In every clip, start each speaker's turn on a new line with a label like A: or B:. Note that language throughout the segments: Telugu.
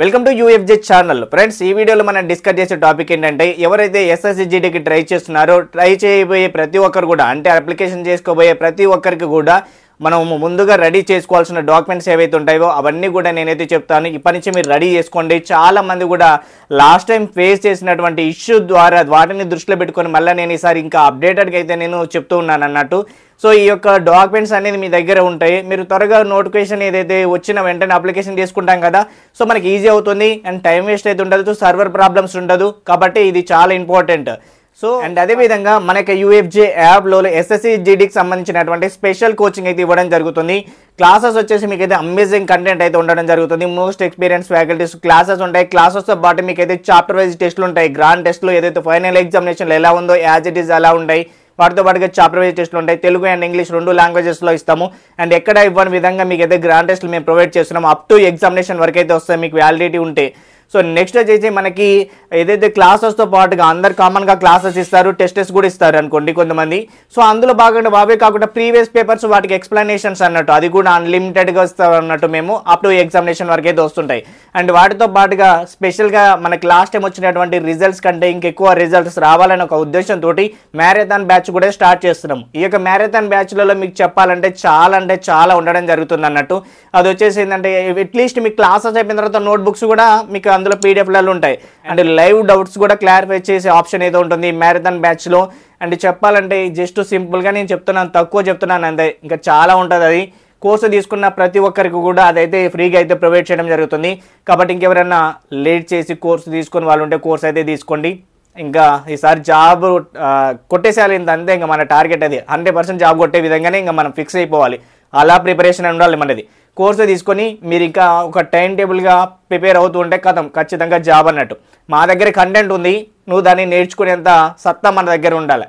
A: welcome to UFJ channel friends ఈ వీడియోలో మనం డిస్కస్ చేసే టాపిక్ ఏంటంటే ఎవరైతే ఎస్ఎస్సిజిడికి ట్రై చేస్తున్నారో ట్రై చేయబోయే ప్రతి ఒక్కరు కూడా అంటే అప్లికేషన్ చేసుకోబోయే ప్రతి ఒక్కరికి కూడా మనం ముందుగా రెడీ చేసుకోవాల్సిన డాక్యుమెంట్స్ ఏవైతే ఉంటాయో అవన్నీ కూడా నేనైతే చెప్తాను ఇప్పటి నుంచి మీరు రెడీ చేసుకోండి చాలామంది కూడా లాస్ట్ టైం ఫేస్ చేసినటువంటి ఇష్యూ ద్వారా వాటిని దృష్టిలో పెట్టుకొని మళ్ళీ నేను ఈసారి ఇంకా అప్డేటెడ్గా అయితే నేను చెప్తూ ఉన్నాను అన్నట్టు సో ఈ యొక్క డాక్యుమెంట్స్ అనేది మీ దగ్గర ఉంటాయి మీరు త్వరగా నోటిఫికేషన్ ఏదైతే వచ్చిన వెంటనే అప్లికేషన్ తీసుకుంటాం కదా సో మనకి ఈజీ అవుతుంది అండ్ టైం వేస్ట్ అయితే ఉండదు సర్వర్ ప్రాబ్లమ్స్ ఉండదు కాబట్టి ఇది చాలా ఇంపార్టెంట్ సో అండ్ అదే విధంగా మనకి యూఎఫ్జే యాప్లో ఎస్ఎస్సి జీడీకి సంబంధించినటువంటి స్పెషల్ కోచింగ్ అయితే ఇవ్వడం జరుగుతుంది క్లాసెస్ వచ్చేసి మీకు అయితే అమేజింగ్ కంటెంట్ అయితే ఉండడం జరుగుతుంది మోస్ట్ ఎక్స్పీరియన్స్ ఫ్యాకల్టీస్ క్లాసెస్ ఉంటాయి క్లాసెస్తో పాటు మీకు అయితే చాప్టర్ వైజ్ టెస్ట్లు ఉంటాయి గ్రాండ్ టెస్ట్లు ఏదైతే ఫైనల్ ఎగ్జామినేషన్లు ఎలా ఉందో యాజ్ ఇట్ ఈస్ ఎలా ఉంటాయి వాటితో పాటుగా చాప్టర్ వైజ్ టెస్ట్లు ఉంటాయి తెలుగు అండ్ ఇంగ్లీష్ రెండు లాంగ్వేజెస్లో ఇస్తాము అండ్ ఎక్కడ ఇవ్వని విధంగా మీకు అయితే గ్రాండ్ టెస్ట్లు మేము ప్రొవైడ్ చేస్తున్నాం అప్ టు ఎగ్జామినేషన్ వరకు అయితే వస్తాయి మీకు వ్యాలిడిటీ ఉంటే సో నెక్స్ట్ వచ్చేసి మనకి ఏదైతే క్లాసెస్తో పాటుగా అందరు కామన్గా క్లాసెస్ ఇస్తారు టెస్టెస్ కూడా ఇస్తారు అనుకోండి కొంతమంది సో అందులో భాగంగా అవే కాకుండా ప్రీవియస్ పేపర్స్ వాటికి ఎక్స్ప్లెనేషన్స్ అన్నట్టు అది కూడా అన్లిమిటెడ్గా వస్తారు అన్నట్టు మేము అప్ టు ఎగ్జామినేషన్ వరకు అయితే వస్తుంటాయి అండ్ వాటితో పాటుగా స్పెషల్గా మనకి లాస్ట్ టైం వచ్చినటువంటి రిజల్ట్స్ కంటే ఇంకెక్కువ రిజల్ట్స్ రావాలనే ఒక ఉద్దేశంతో మ్యారథాన్ బ్యాచ్ కూడా స్టార్ట్ చేస్తున్నాం ఈ యొక్క మ్యారథాన్ బ్యాచ్లలో మీకు చెప్పాలంటే చాలా అంటే చాలా ఉండడం జరుగుతుంది అన్నట్టు అది వచ్చేసి ఏంటంటే అట్లీస్ట్ మీకు క్లాసెస్ అయిపోయిన తర్వాత నోట్బుక్స్ కూడా మీకు అందులో పీడిఎఫ్లలో ఉంటాయి అండ్ లైవ్ డౌట్స్ కూడా క్లారిఫై చేసే ఆప్షన్ ఏదో ఉంటుంది మ్యారథాన్ బ్యాచ్లో అండ్ చెప్పాలంటే జస్ట్ సింపుల్గా నేను చెప్తున్నాను తక్కువ చెప్తున్నాను అంతే ఇంకా చాలా ఉంటుంది అది కోర్సు తీసుకున్న ప్రతి ఒక్కరికి కూడా అదైతే ఫ్రీగా అయితే ప్రొవైడ్ చేయడం జరుగుతుంది కాబట్టి ఇంకెవరైనా లేట్ చేసి కోర్సు తీసుకుని వాళ్ళు ఉంటే కోర్స్ అయితే తీసుకోండి ఇంకా ఈసారి జాబ్ కొట్టేసేయాలి అంతే ఇంకా మన టార్గెట్ అది హండ్రెడ్ పర్సెంట్ జాబ్ కొట్టే విధంగానే ఇంకా మనం ఫిక్స్ అయిపోవాలి అలా ప్రిపరేషన్ ఉండాలి మనది కోర్సు తీసుకొని మీరు ఇంకా ఒక టైం టేబుల్గా ప్రిపేర్ అవుతూ ఉంటే కథం ఖచ్చితంగా జాబ్ అన్నట్టు మా దగ్గర కంటెంట్ ఉంది నువ్వు దాన్ని నేర్చుకునేంత సత్తా మన దగ్గర ఉండాలి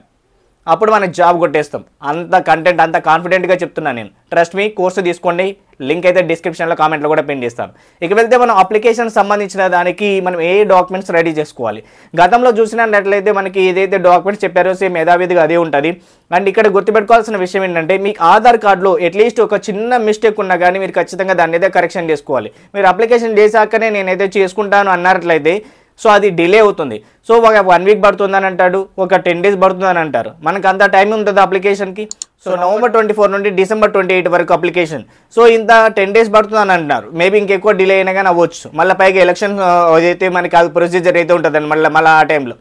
A: అప్పుడు మనం జాబ్ కొట్టేస్తాం అంత కంటెంట్ అంత కాన్ఫిడెంట్గా చెప్తున్నాను నేను ట్రస్ట్ మీ కోర్సు తీసుకోండి లింక్ అయితే డిస్క్రిప్షన్లో కామెంట్లో కూడా పిన్ చేస్తాను ఇక వెళ్తే మనం అప్లికేషన్ సంబంధించిన దానికి మనం ఏ డాక్యుమెంట్స్ రెడీ చేసుకోవాలి గతంలో చూసినట్లయితే మనకి ఏదైతే డాక్యుమెంట్స్ చెప్పారో సేమ్ యథావిధిగా అదే ఉంటుంది అండ్ ఇక్కడ గుర్తుపెట్టుకోవాల్సిన విషయం ఏంటంటే మీ ఆధార్ కార్డులో అట్లీస్ట్ ఒక చిన్న మిస్టేక్ ఉన్నా కానీ మీరు ఖచ్చితంగా దాన్ని అయితే కరెక్షన్ చేసుకోవాలి మీరు అప్లికేషన్ చేశాకనే నేనైతే చేసుకుంటాను అన్నట్లయితే సో అది డిలే అవుతుంది సో ఒక వన్ వీక్ పడుతుందని అంటాడు ఒక టెన్ డేస్ పడుతుందని అంటారు మనకు అంత టైం ఉంటుంది అప్లికేషన్కి సో నవంబర్ ట్వంటీ ఫోర్ నుండి డిసెంబర్ ట్వంటీ ఎయిట్ వరకు అప్లికేషన్ సో ఇంత టెన్ డేస్ పడుతుందని అంటున్నారు మేబీ ఇంకెక్కువ డిలే అయినా కానీ అవ్వచ్చు మళ్ళీ పైగా ఎలక్షన్ అయితే మనకి అది ప్రొసీజర్ అయితే ఉంటుందని మళ్ళీ మళ్ళీ ఆ టైంలో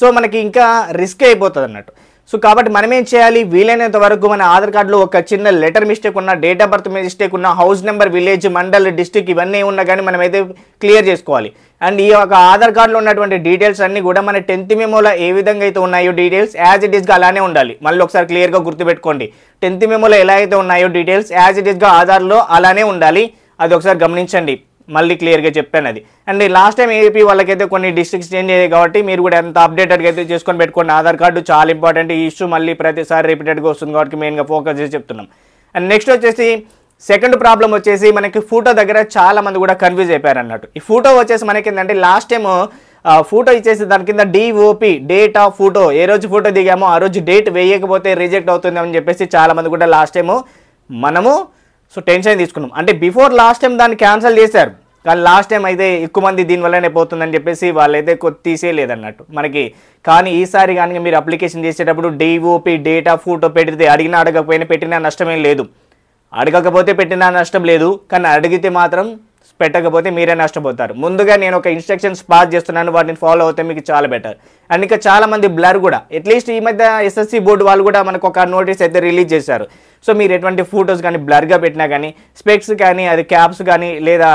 A: సో మనకి ఇంకా రిస్క్ అయిపోతుంది అన్నట్టు సో కాబట్టి మనం ఏం చేయాలి వీలైనంత వరకు మన ఆధార్ కార్డులో ఒక చిన్న లెటర్ మిస్టేక్ ఉన్న డేట్ ఆఫ్ బర్త్ మిస్టేక్ ఉన్న house number village mandal district ఇవన్నీ ఉన్నా కానీ మనం అయితే క్లియర్ చేసుకోవాలి అండ్ ఈ యొక్క ఆధార్ కార్డులో ఉన్నటువంటి డీటెయిల్స్ అన్నీ కూడా మన టెన్త్ మెమోలో ఏ విధంగా అయితే ఉన్నాయో డీటెయిల్స్ యాజ్ ఇట్ ఈస్గా అలానే ఉండాలి మళ్ళీ ఒకసారి క్లియర్గా గుర్తుపెట్టుకోండి టెన్త్ మెమోలో ఎలా అయితే ఉన్నాయో డీటెయిల్స్ యాజ్ ఇట్ ఈస్గా ఆధార్లో అలానే ఉండాలి అది ఒకసారి గమనించండి మళ్ళీ క్లియర్గా చెప్పాను అది అండ్ లాస్ట్ టైం ఏపీ వాళ్ళకైతే కొన్ని డిస్ట్రిక్ట్స్ చేంజ్ అయ్యాయి కాబట్టి మీరు కూడా ఎంత అప్డేటెడ్గా అయితే చేసుకొని పెట్టుకోండి ఆధార్ కార్డు చాలా ఇంపార్టెంట్ ఈ ఇష్యూ మళ్ళీ ప్రతిసారి రిపీటెడ్గా వస్తుంది కాబట్టి మెయిన్గా ఫోకస్ చేసి చెప్తున్నాం అండ్ నెక్స్ట్ వచ్చేసి సెకండ్ ప్రాబ్లం వచ్చేసి మనకి ఫోటో దగ్గర చాలా మంది కూడా కన్ఫ్యూజ్ అయిపోయారు అన్నట్టు ఈ ఫోటో వచ్చేసి మనకి ఏంటంటే లాస్ట్ టైం ఫోటో ఇచ్చేసి దాని కింద డిఓపి డేట్ ఆఫ్ ఫోటో ఏ రోజు ఫోటో దిగామో ఆ రోజు డేట్ వేయకపోతే రిజెక్ట్ అవుతుంది అని చెప్పేసి చాలా మంది కూడా లాస్ట్ టైము మనము సో టెన్షన్ తీసుకున్నాం అంటే బిఫోర్ లాస్ట్ టైం దాన్ని క్యాన్సిల్ చేశారు కానీ లాస్ట్ టైం అయితే ఎక్కువ మంది దీనివల్లనే పోతుందని చెప్పేసి వాళ్ళైతే తీసేయలేదన్నట్టు మనకి కానీ ఈసారి కానీ మీరు అప్లికేషన్ చేసేటప్పుడు డిఓపి డేటా ఫోటో పెడితే అడిగినా అడగకపోయినా పెట్టినా నష్టమేం లేదు అడగకపోతే పెట్టినా నష్టం లేదు కానీ అడిగితే మాత్రం పెట్టకపోతే మీరే నష్టపోతారు ముందుగా నేను ఒక ఇన్స్ట్రక్షన్స్ పాస్ చేస్తున్నాను వాటిని ఫాలో అవుతే మీకు చాలా బెటర్ అండ్ ఇంకా చాలామంది బ్లర్ కూడా అట్లీస్ట్ ఈ మధ్య ఎస్ఎస్సి బోర్డు వాళ్ళు కూడా మనకు ఒక నోటీస్ అయితే రిలీజ్ చేశారు సో మీరు ఎటువంటి ఫొటోస్ కానీ బ్లర్గా పెట్టినా కానీ స్పెక్స్ కానీ అది క్యాప్స్ కానీ లేదా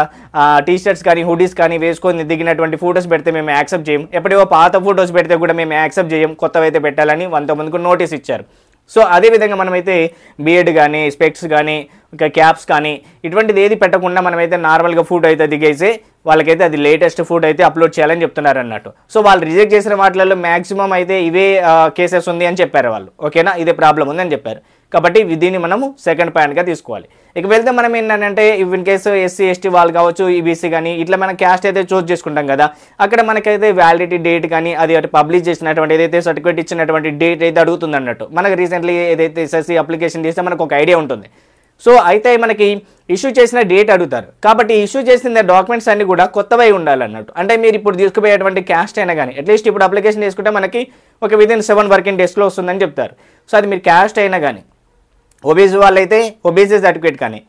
A: టీషర్ట్స్ కానీ హుడీస్ కానీ వేసుకొని దిగినటువంటి ఫొటోస్ పెడితే మేము యాక్సెప్ట్ చేయం ఎప్పటివో పాత ఫొటోస్ పెడితే కూడా మేము యాక్సెప్ట్ చేయం కొత్తవైతే పెట్టాలని వంతమందికి నోటీస్ ఇచ్చారు సో అదేవిధంగా మనమైతే బీఎడ్ కానీ స్పెక్స్ కానీ ఇంకా క్యాప్స్ కానీ ఇటువంటిది ఏది పెట్టకుండా మనమైతే నార్మల్గా ఫుడ్ అయితే దిగేసి వాళ్ళకైతే అది లేటెస్ట్ ఫుడ్ అయితే అప్లోడ్ చేయాలని చెప్తున్నారు అన్నట్టు సో వాళ్ళు రిజెక్ట్ చేసిన వాటిలలో మ్యాక్సిమం అయితే ఇవే కేసెస్ ఉంది అని చెప్పారు వాళ్ళు ఓకేనా ఇదే ప్రాబ్లం ఉంది అని చెప్పారు కాబట్టి దీన్ని మనము సెకండ్ పాయింట్గా తీసుకోవాలి ఇక వెళ్తే మనం ఏంటంటే ఇన్ కేసు ఎస్సీ ఎస్టీ వాళ్ళు కావచ్చు ఈబీసీ e కానీ ఇట్లా మనం క్యాస్ట్ అయితే చూస్ చేసుకుంటాం కదా అక్కడ మనకైతే వ్యాలిడిటీ డేట్ కానీ అది అటు పబ్లిష్ చేసినటువంటి ఏదైతే సర్టిఫికేట్ ఇచ్చినటువంటి డేట్ అయితే అడుగుతుంది అన్నట్టు మనకు రీసెంట్లీ ఏదైతే ఎస్ఎస్సీ అప్లికేషన్ చేస్తే మనకు ఒక ఐడియా ఉంటుంది సో అయితే మనకి ఇష్యూ చేసిన డేట్ అడుగుతారు కాబట్టి ఇష్యూ చేసిన డాక్యుమెంట్స్ అన్ని కూడా కొత్తవై ఉండాలన్నట్టు అంటే మీరు ఇప్పుడు తీసుకుపోయేటువంటి క్యాస్ట్ అయినా కానీ అట్లీస్ట్ ఇప్పుడు అప్లికేషన్ చేసుకుంటే మనకి ఒక విదిన్ సెవెన్ వర్కింగ్ డేస్లో వస్తుందని చెప్తారు సో అది మీరు క్యాస్ట్ అయినా కానీ ఓబీసీ వాళ్ళైతే ఓబీసీ సర్టిఫికేట్ కానీ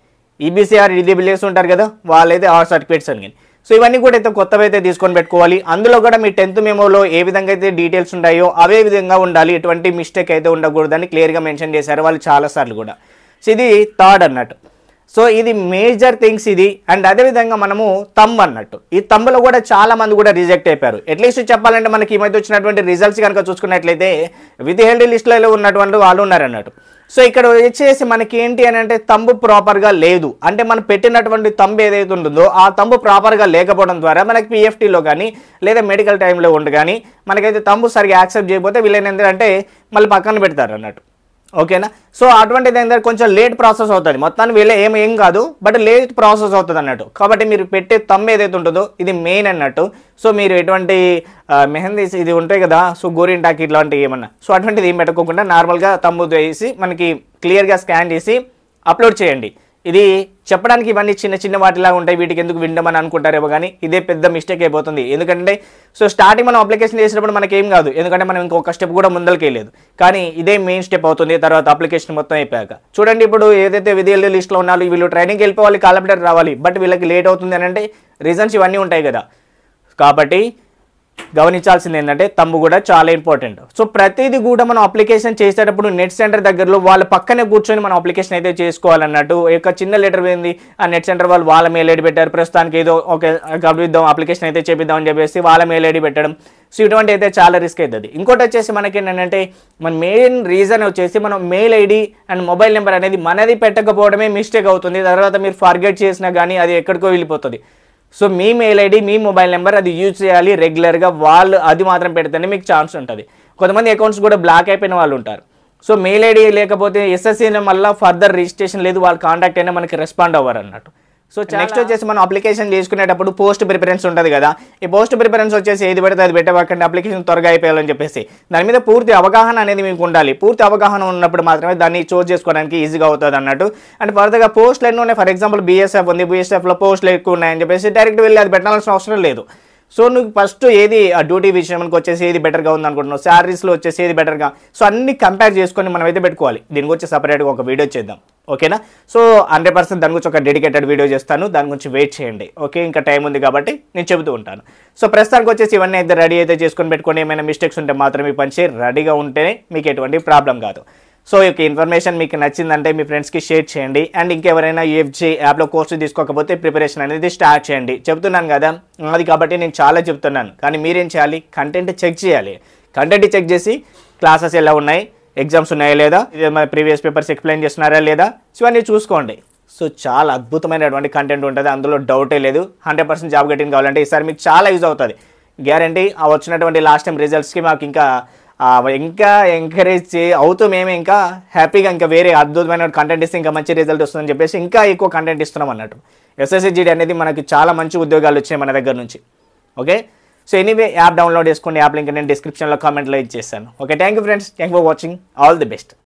A: ఈబీసీఆర్ ఈడీబీఎస్ ఉంటారు కదా వాళ్ళైతే ఆర్ సర్టిఫికేట్స్ అని సో ఇవన్నీ కూడా అయితే కొత్తవి అయితే తీసుకొని పెట్టుకోవాలి అందులో కూడా మీ టెన్త్ మెమోలో ఏ విధంగా అయితే డీటెయిల్స్ ఉన్నాయో అవే విధంగా ఉండాలి ఎటువంటి మిస్టేక్ అయితే ఉండకూడదని క్లియర్గా మెన్షన్ చేశారు వాళ్ళు చాలాసార్లు కూడా సో ఇది థర్డ్ అన్నట్టు సో ఇది మేజర్ థింగ్స్ ఇది అండ్ అదేవిధంగా మనము తమ్ అన్నట్టు ఈ తమ్ములో కూడా చాలా మంది కూడా రిజెక్ట్ అయిపోయారు అట్లీస్ట్ చెప్పాలంటే మనకి ఈ మధ్య వచ్చినటువంటి రిజల్ట్స్ కనుక చూసుకున్నట్లయితే విత్ హెల్డ్ లిస్టులలో ఉన్నటువంటి వాళ్ళు ఉన్నారు అన్నట్టు సో ఇక్కడ వచ్చేసి మనకి ఏంటి అని అంటే తంబు ప్రాపర్గా లేదు అంటే మనం పెట్టినటువంటి తంబు ఏదైతే ఉంటుందో ఆ తంబు ప్రాపర్గా లేకపోవడం ద్వారా మనకి పిఎఫ్టీలో కానీ లేదా మెడికల్ టైంలో ఉండి కానీ మనకైతే తంబు సరిగా యాక్సెప్ట్ చేయకపోతే వీళ్ళని ఏంటంటే మళ్ళీ పక్కన పెడతారు అన్నట్టు ఓకేనా సో అటువంటిది ఏంటంటే కొంచెం లేట్ ప్రాసెస్ అవుతుంది మొత్తాన్ని వీళ్ళ ఏం ఏం కాదు బట్ లేట్ ప్రాసెస్ అవుతుంది అన్నట్టు కాబట్టి మీరు పెట్టే తమ్ ఏదైతే ఉంటుందో ఇది మెయిన్ అన్నట్టు సో మీరు ఎటువంటి మెహందీస్ ఇది ఉంటాయి కదా సో గోరింటాకి ఇట్లాంటివి ఏమన్నా సో అటువంటిది ఏం పెట్టుకోకుండా నార్మల్గా తమ్ము వేసి మనకి క్లియర్గా స్కాన్ చేసి అప్లోడ్ చేయండి ఇది చెప్పడానికి ఇవన్నీ చిన్న చిన్న వాటిలా ఉంటాయి వీటికి ఎందుకు విండమని అనుకుంటారేమో కానీ ఇదే పెద్ద మిస్టేక్ అయిపోతుంది ఎందుకంటే సో స్టార్టింగ్ మనం అప్లికేషన్ చేసినప్పుడు మనకేం కాదు ఎందుకంటే మనం ఇంకొక స్టెప్ కూడా ముందరికెళ్ళలేదు కానీ ఇదే మెయిన్ స్టెప్ అవుతుంది తర్వాత అప్లికేషన్ మొత్తం అయిపోయాక చూడండి ఇప్పుడు ఏదైతే విధులు లిస్ట్లో ఉన్నారో వీళ్ళు ట్రైనింగ్కి వెళ్ళిపోవాలి కాలబెటర్ రావాలి బట్ వీళ్ళకి లేట్ అవుతుంది అని అంటే రీజన్స్ ఇవన్నీ ఉంటాయి కదా కాబట్టి గమనించాల్సింది ఏంటంటే తమ్ము కూడా చాలా ఇంపార్టెంట్ సో ప్రతిదీ కూడా మనం అప్లికేషన్ చేసేటప్పుడు నెట్ సెంటర్ దగ్గరలో వాళ్ళ పక్కనే కూర్చొని మనం అప్లికేషన్ అయితే చేసుకోవాలన్నట్టు ఒక చిన్న లెటర్ పోయింది ఆ నెట్ సెంటర్ వాళ్ళు వాళ్ళ మెయిల్ ఐడి పెట్టారు ప్రస్తుతానికి ఏదో ఒక గమనిద్దాం అప్లికేషన్ అయితే చేపిద్దాం అని చెప్పేసి వాళ్ళ మెయిల్ ఐడి పెట్టడం సో ఇటువంటి అయితే చాలా రిస్క్ అవుతుంది ఇంకోటి వచ్చేసి మనకి ఏంటంటే మన మెయిన్ రీజన్ వచ్చేసి మనం mail ID and mobile number అనేది మనది పెట్టకపోవడమే మిస్టేక్ అవుతుంది తర్వాత మీరు ఫార్గెట్ చేసినా కానీ అది ఎక్కడికో వెళ్ళిపోతుంది సో మీ మెయిల్ ఐడి మీ మొబైల్ నెంబర్ అది యూజ్ చేయాలి రెగ్యులర్గా వాళ్ళు అది మాత్రం పెడితేనే మీకు ఛాన్స్ ఉంటుంది కొంతమంది అకౌంట్స్ కూడా బ్లాక్ అయిపోయిన వాళ్ళు ఉంటారు సో మెయిల్ ఐడి లేకపోతే ఎస్ఎస్సీ మళ్ళీ ఫర్దర్ రిజిస్ట్రేషన్ లేదు వాళ్ళు కాంటాక్ట్ అయినా మనకి రెస్పాండ్ అవ్వరు అన్నట్టు సో నెక్స్ట్ వచ్చేసి మనం అప్లికేషన్ చేసుకునేటప్పుడు పోస్ట్ ప్రిఫరెన్స్ ఉంటుంది కదా ఈ పోస్ట్ ప్రిఫరెన్స్ వచ్చేసి ఏది పడితే అది పెట్టబాకండి అప్లికేషన్ త్వరగా అయిపోయాలని చెప్పేసి దాని మీద పూర్తి అవగాహన అనేది మీకు ఉండాలి పూర్తి అవగాహన ఉన్నప్పుడు మాత్రమే దాన్ని చూస్ చేసుకోవడానికి ఈజీగా అవుతుంది అన్నట్టు అండ్ ఫర్దర్గా పోస్టులు ఎన్నో ఉన్నాయి ఫర్ ఎగ్జాంపుల్ బీఎస్ఎఫ్ ఉంది బీఎస్ఎఫ్లో పోస్టులు ఎక్కువ ఉన్నాయని చెప్పేసి డైరెక్ట్ వెళ్ళి అది పెట్టాల్సిన అవసరం లేదు సో నువ్వు ఫస్ట్ ఏది ఆ డ్యూటీ విషయానికి వచ్చేసి ఏది బెటర్గా ఉంది అనుకుంటున్నావు శారీస్లో వచ్చేసి ఏది బెటర్గా సో అన్ని కంపేర్ చేసుకొని మనం అయితే పెట్టుకోవాలి దీని గురించి సపరేట్గా ఒక వీడియో చేద్దాం ఓకేనా సో హండ్రెడ్ పర్సెంట్ దాని గురించి ఒక డెడికేటెడ్ వీడియో చేస్తాను దాని గురించి వెయిట్ చేయండి ఓకే ఇంకా టైం ఉంది కాబట్టి నేను చెబుతూ ఉంటాను సో ప్రస్తుతానికి వచ్చేసి ఇవన్నీ అయితే రెడీ అయితే చేసుకొని పెట్టుకొని ఏమైనా మిస్టేక్స్ ఉంటే మాత్రం పని చేయి రెడీగా ఉంటేనే మీకు ఎటువంటి ప్రాబ్లం కాదు సో ఈ యొక్క ఇన్ఫర్మేషన్ మీకు నచ్చిందంటే మీ ఫ్రెండ్స్కి షేర్ చేయండి అండ్ ఇంకెవరైనా యూఎఫ్జీ యాప్లో కోర్సు తీసుకోకపోతే ప్రిపరేషన్ అనేది స్టార్ట్ చేయండి చెప్తున్నాను కదా అది కాబట్టి నేను చాలా చెప్తున్నాను కానీ మీరేం చేయాలి కంటెంట్ చెక్ చేయాలి కంటెంట్ చెక్ చేసి క్లాసెస్ ఎలా ఉన్నాయి ఎగ్జామ్స్ ఉన్నాయా లేదా మన ప్రీవియస్ పేపర్స్ ఎక్స్ప్లెయిన్ చేస్తున్నారా లేదా సో ఇవన్నీ చూసుకోండి సో చాలా అద్భుతమైనటువంటి కంటెంట్ ఉంటుంది అందులో డౌటే లేదు హండ్రెడ్ పర్సెంట్ జాబ్ గట్టింగ్ కావాలంటే ఈసారి మీకు చాలా యూజ్ అవుతుంది గ్యారంటీ ఆ వచ్చినటువంటి లాస్ట్ టైం రిజల్ట్స్కి మాకు ఇంకా ఇంకా ఎంకరేజ్ చే అవుతూ మేము ఇంకా హ్యాపీగా ఇంకా వేరే అద్భుతమైన కంటెంట్ ఇస్తే ఇంకా మంచి రిజల్ట్ వస్తుందని చెప్పేసి ఇంకా ఎక్కువ కంటెంట్ ఇస్తున్నాం అన్నట్టు ఎస్ఎస్సిజీడీ అనేది మనకి చాలా మంచి ఉద్యోగాలు వచ్చాయి మన దగ్గర నుంచి okay so anyway app download చేసుకోండి యాప్ లింక్ నేను డిస్క్రిప్షన్లో కామెంట్లో ఇచ్చేస్తాను okay thank you friends thank for watching all the best